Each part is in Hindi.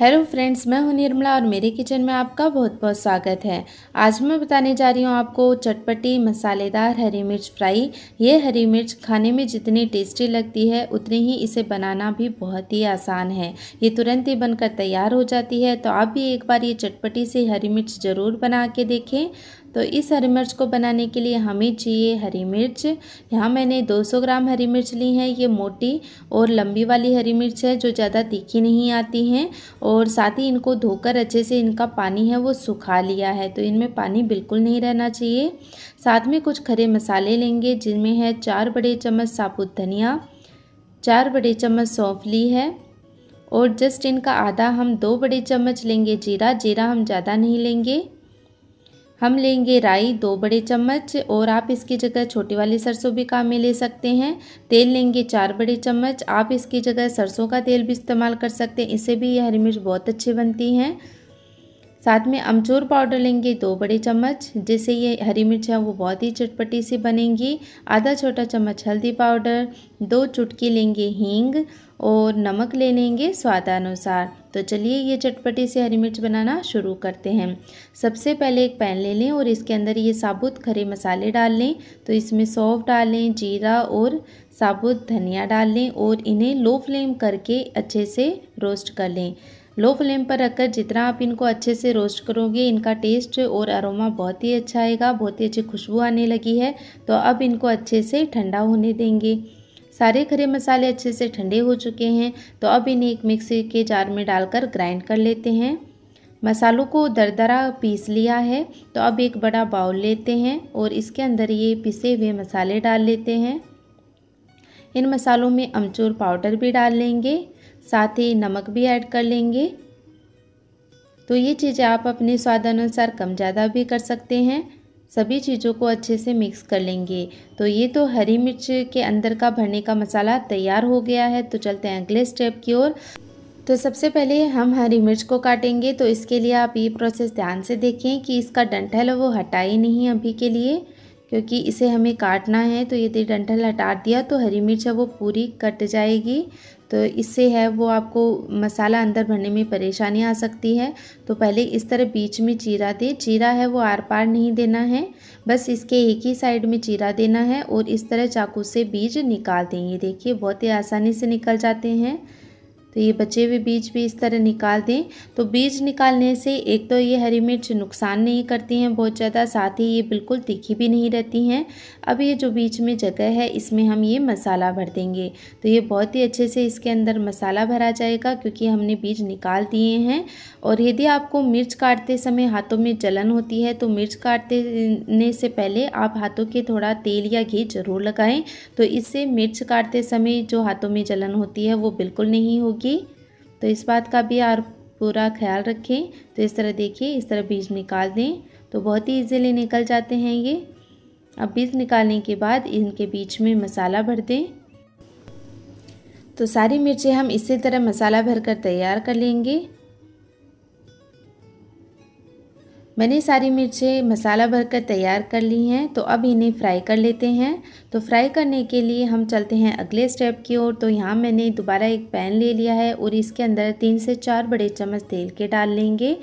हेलो फ्रेंड्स मैं हूं निर्मला और मेरे किचन में आपका बहुत बहुत स्वागत है आज मैं बताने जा रही हूं आपको चटपटी मसालेदार हरी मिर्च फ्राई ये हरी मिर्च खाने में जितनी टेस्टी लगती है उतनी ही इसे बनाना भी बहुत ही आसान है ये तुरंत ही बनकर तैयार हो जाती है तो आप भी एक बार ये चटपटी से हरी मिर्च ज़रूर बना के देखें तो इस हरी मिर्च को बनाने के लिए हमें चाहिए हरी मिर्च यहाँ मैंने 200 ग्राम हरी मिर्च ली है ये मोटी और लंबी वाली हरी मिर्च है जो ज़्यादा तीखी नहीं आती हैं और साथ ही इनको धोकर अच्छे से इनका पानी है वो सुखा लिया है तो इनमें पानी बिल्कुल नहीं रहना चाहिए साथ में कुछ खरे मसाले लेंगे जिनमें है चार बड़े चम्मच साबुत धनिया चार बड़े चम्मच सौंफ ली है और जस्ट इनका आधा हम दो बड़े चम्मच लेंगे जीरा जीरा हम ज़्यादा नहीं लेंगे हम लेंगे राई दो बड़े चम्मच और आप इसकी जगह छोटी वाली सरसों भी काम में ले सकते हैं तेल लेंगे चार बड़े चम्मच आप इसकी जगह सरसों का तेल भी इस्तेमाल कर सकते हैं इससे भी ये हरी मिर्च बहुत अच्छी बनती हैं साथ में अमचूर पाउडर लेंगे दो बड़े चम्मच जिससे ये हरी मिर्च है वो बहुत ही चटपटी सी बनेंगी आधा छोटा चम्मच हल्दी पाउडर दो चुटकी लेंगे हींग और नमक ले लेंगे स्वादानुसार तो चलिए ये चटपटी से हरी मिर्च बनाना शुरू करते हैं सबसे पहले एक पैन ले लें और इसके अंदर ये साबुत खरे मसाले डाल लें तो इसमें सौफ़ डालें जीरा और साबुत धनिया डाल लें और इन्हें लो फ्लेम करके अच्छे से रोस्ट कर लें लो फ्लेम पर रखकर जितना आप इनको अच्छे से रोस्ट करोगे इनका टेस्ट और अरोमा बहुत ही अच्छा आएगा बहुत ही अच्छी खुशबू आने लगी है तो अब इनको अच्छे से ठंडा होने देंगे सारे खरे मसाले अच्छे से ठंडे हो चुके हैं तो अब इन्हें एक मिक्सी के जार में डालकर ग्राइंड कर लेते हैं मसालों को दरदरा पीस लिया है तो अब एक बड़ा बाउल लेते हैं और इसके अंदर ये पिसे हुए मसाले डाल लेते हैं इन मसालों में अमचूर पाउडर भी डाल लेंगे साथ ही नमक भी ऐड कर लेंगे तो ये चीज़ें आप अपने स्वाद अनुसार कम ज़्यादा भी कर सकते हैं सभी चीज़ों को अच्छे से मिक्स कर लेंगे तो ये तो हरी मिर्च के अंदर का भरने का मसाला तैयार हो गया है तो चलते हैं अगले स्टेप की ओर तो सबसे पहले हम हरी मिर्च को काटेंगे तो इसके लिए आप ये प्रोसेस ध्यान से देखें कि इसका डंठल है वो हटाए नहीं अभी के लिए क्योंकि इसे हमें काटना है तो यदि डंठल हटा दिया तो हरी मिर्च है वो पूरी कट जाएगी तो इससे है वो आपको मसाला अंदर भरने में परेशानी आ सकती है तो पहले इस तरह बीच में चीरा दे चीरा है वो आर पार नहीं देना है बस इसके एक ही साइड में चीरा देना है और इस तरह चाकू से बीज निकाल देंगे देखिए बहुत ही आसानी से निकल जाते हैं तो ये बचे हुए बीज भी इस तरह निकाल दें तो बीज निकालने से एक तो ये हरी मिर्च नुकसान नहीं करती हैं बहुत ज़्यादा साथ ही ये बिल्कुल तीखी भी नहीं रहती हैं अब ये जो बीच में जगह है इसमें हम ये मसाला भर देंगे तो ये बहुत ही अच्छे से इसके अंदर मसाला भरा जाएगा क्योंकि हमने बीज निकाल दिए हैं और यदि आपको मिर्च काटते समय हाथों में जलन होती है तो मिर्च काटने से पहले आप हाथों के थोड़ा तेल या घी ज़रूर लगाएँ तो इससे मिर्च काटते समय जो हाथों में जलन होती है वो बिल्कुल नहीं होगी की तो इस बात का भी आप पूरा ख्याल रखें तो इस तरह देखिए इस तरह बीज निकाल दें तो बहुत ही इजीली निकल जाते हैं ये अब बीज निकालने के बाद इनके बीच में मसाला भर दें तो सारी मिर्चें हम इसी तरह मसाला भरकर तैयार कर लेंगे मैंने सारी मिर्चें मसाला भरकर तैयार कर ली हैं तो अब इन्हें फ्राई कर लेते हैं तो फ्राई करने के लिए हम चलते हैं अगले स्टेप की ओर तो यहाँ मैंने दोबारा एक पैन ले लिया है और इसके अंदर तीन से चार बड़े चम्मच तेल के डाल लेंगे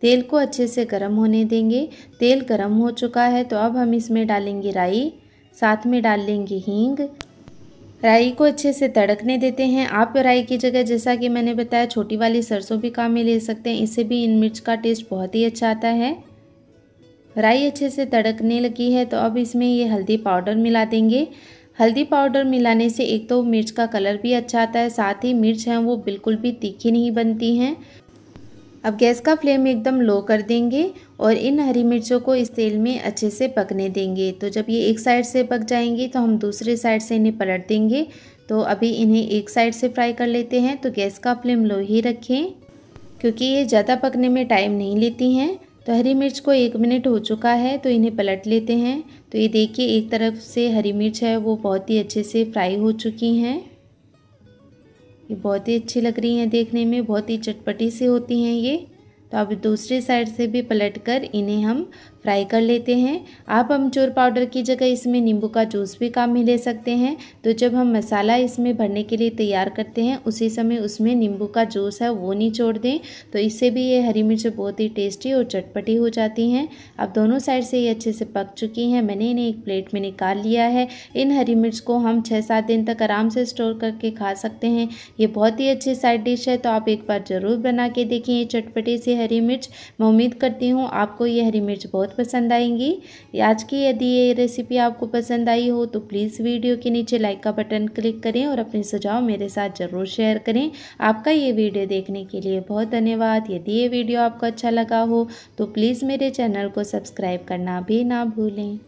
तेल को अच्छे से गर्म होने देंगे तेल गर्म हो चुका है तो अब हम इसमें डालेंगे राई साथ में डाल लेंगे हींग राई को अच्छे से तड़कने देते हैं आप राई की जगह जैसा कि मैंने बताया छोटी वाली सरसों भी काम में ले सकते हैं इससे भी इन मिर्च का टेस्ट बहुत ही अच्छा आता है राई अच्छे से तड़कने लगी है तो अब इसमें ये हल्दी पाउडर मिला देंगे हल्दी पाउडर मिलाने से एक तो मिर्च का कलर भी अच्छा आता है साथ ही मिर्च हैं वो बिल्कुल भी तीखी नहीं बनती हैं अब गैस का फ्लेम एकदम लो कर देंगे और इन हरी मिर्चों को इस तेल में अच्छे से पकने देंगे तो जब ये एक साइड से पक जाएंगी तो हम दूसरे साइड से इन्हें पलट देंगे तो अभी इन्हें एक साइड से फ्राई कर लेते हैं तो गैस का फ्लेम लो ही रखें क्योंकि ये ज़्यादा पकने में टाइम नहीं लेती हैं तो हरी मिर्च को एक मिनट हो चुका है तो इन्हें पलट लेते हैं तो ये देखिए एक तरफ से हरी मिर्च है वो बहुत ही अच्छे से फ्राई हो चुकी हैं ये बहुत ही अच्छी लग रही हैं देखने में बहुत ही चटपटी सी होती हैं ये तो अब दूसरी साइड से भी पलट कर इन्हें हम फ्राई कर लेते हैं आप अमचूर पाउडर की जगह इसमें नींबू का जूस भी काम में ले सकते हैं तो जब हम मसाला इसमें भरने के लिए तैयार करते हैं उसी समय उसमें नींबू का जूस है वो नहीं छोड़ दें तो इससे भी ये हरी मिर्च बहुत ही टेस्टी और चटपटी हो जाती हैं अब दोनों साइड से ये अच्छे से पक चुकी हैं मैंने इन्हें एक प्लेट में निकाल लिया है इन हरी मिर्च को हम छः सात दिन तक आराम से स्टोर करके खा सकते हैं ये बहुत ही अच्छी साइड डिश है तो आप एक बार ज़रूर बना के देखें ये चटपटी से हरी मिर्च मैं उम्मीद करती हूँ आपको ये हरी मिर्च बहुत पसंद आएंगी आज की यदि ये रेसिपी आपको पसंद आई हो तो प्लीज़ वीडियो के नीचे लाइक का बटन क्लिक करें और अपने सुझाव मेरे साथ ज़रूर शेयर करें आपका ये वीडियो देखने के लिए बहुत धन्यवाद यदि ये वीडियो आपको अच्छा लगा हो तो प्लीज़ मेरे चैनल को सब्सक्राइब करना भी ना भूलें